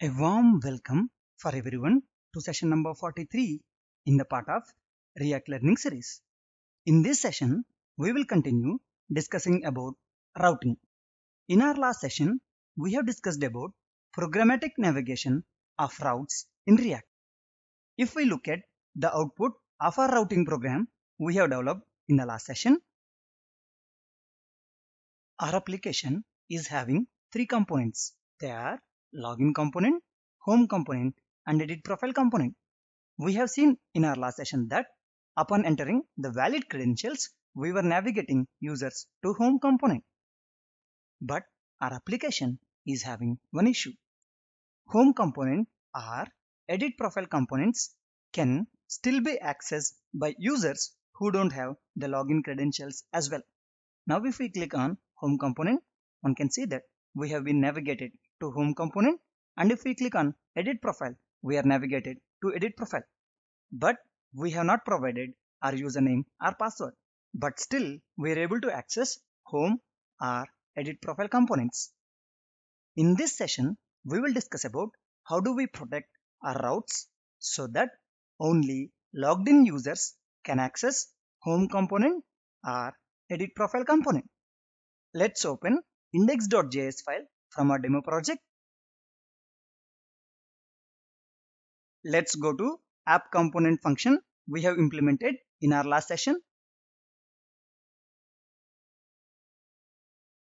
A warm welcome for everyone to session number 43 in the part of React Learning series. In this session, we will continue discussing about routing. In our last session, we have discussed about programmatic navigation of routes in React. If we look at the output of our routing program we have developed in the last session, our application is having three components. They are login component, home component, and edit profile component. We have seen in our last session that upon entering the valid credentials, we were navigating users to home component. But our application is having one issue. Home component or edit profile components can still be accessed by users who don't have the login credentials as well. Now if we click on home component, one can see that we have been navigated to home component and if we click on edit profile we are navigated to edit profile but we have not provided our username or password but still we are able to access home or edit profile components in this session we will discuss about how do we protect our routes so that only logged in users can access home component or edit profile component let's open index.js file from our demo project. Let's go to app component function we have implemented in our last session.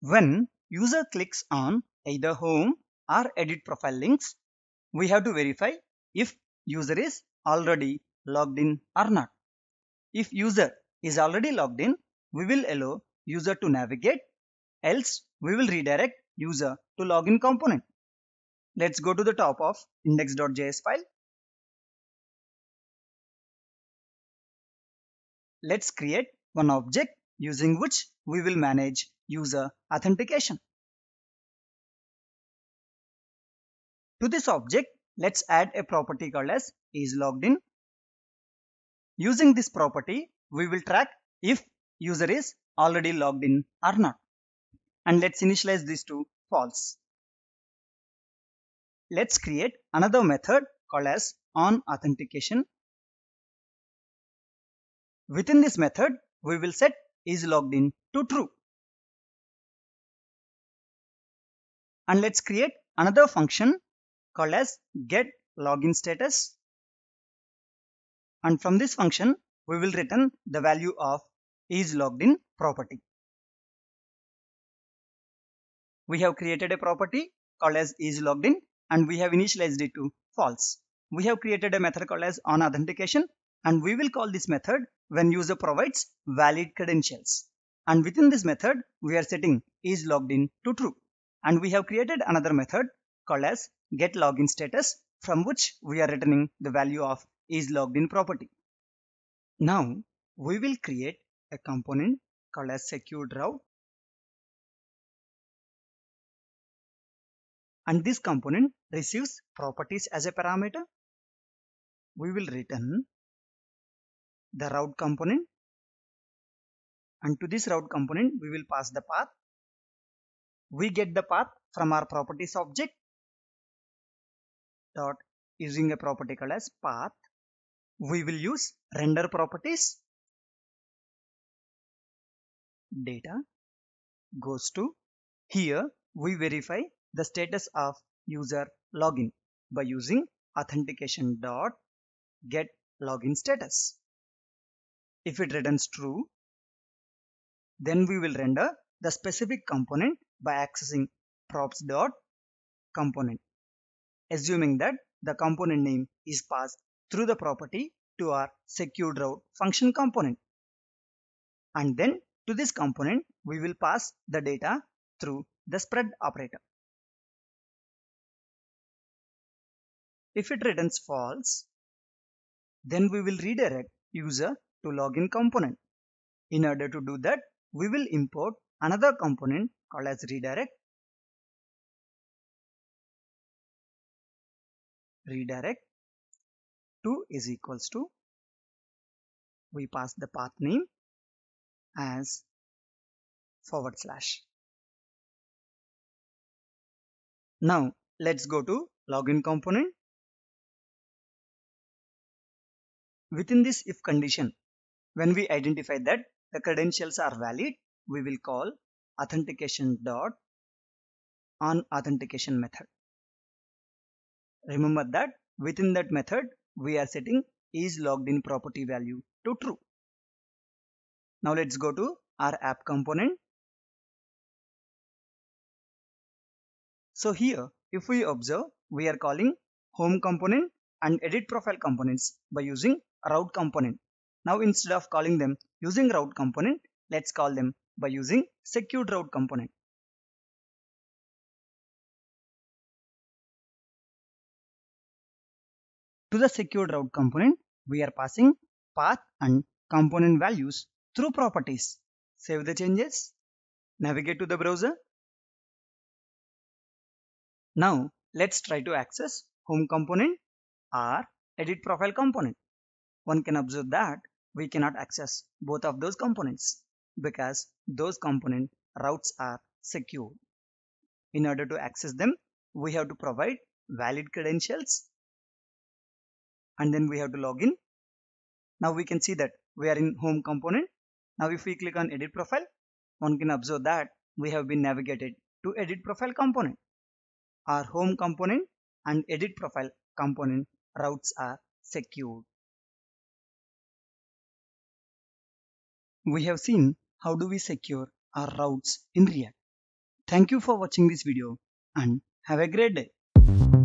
When user clicks on either home or edit profile links, we have to verify if user is already logged in or not. If user is already logged in, we will allow user to navigate, else we will redirect user to login component. Let's go to the top of index.js file. Let's create one object using which we will manage user authentication. To this object, let's add a property called as isLoggedIn. Using this property, we will track if user is already logged in or not and let's initialize this to false. Let's create another method called as on authentication. Within this method, we will set is logged in to true. And let's create another function called as get login status. And from this function, we will return the value of is logged in property. We have created a property called as is logged in and we have initialized it to false. We have created a method called as on authentication and we will call this method when user provides valid credentials. And within this method, we are setting is logged in to true. And we have created another method called as get login status from which we are returning the value of is logged in property. Now we will create a component called as secured route and this component receives properties as a parameter we will return the route component and to this route component we will pass the path we get the path from our properties object dot using a property called as path we will use render properties data goes to here we verify the status of user login by using authentication dot get login status. If it returns true, then we will render the specific component by accessing props dot component, assuming that the component name is passed through the property to our secured route function component. And then to this component, we will pass the data through the spread operator. If it returns false, then we will redirect user to login component. In order to do that, we will import another component called as redirect. Redirect to is equals to we pass the path name as forward slash. Now let's go to login component Within this if condition, when we identify that the credentials are valid, we will call authentication dot on authentication method. Remember that within that method, we are setting is logged in property value to true. Now let's go to our app component. So here, if we observe, we are calling home component and edit profile components by using route component. Now instead of calling them using route component, let's call them by using secured route component. To the secured route component, we are passing path and component values through properties. Save the changes. Navigate to the browser. Now let's try to access home component or edit profile component one can observe that we cannot access both of those components because those component routes are secure. In order to access them, we have to provide valid credentials and then we have to log in. Now we can see that we are in home component. Now if we click on edit profile, one can observe that we have been navigated to edit profile component. Our home component and edit profile component routes are secured. We have seen how do we secure our routes in React. Thank you for watching this video and have a great day.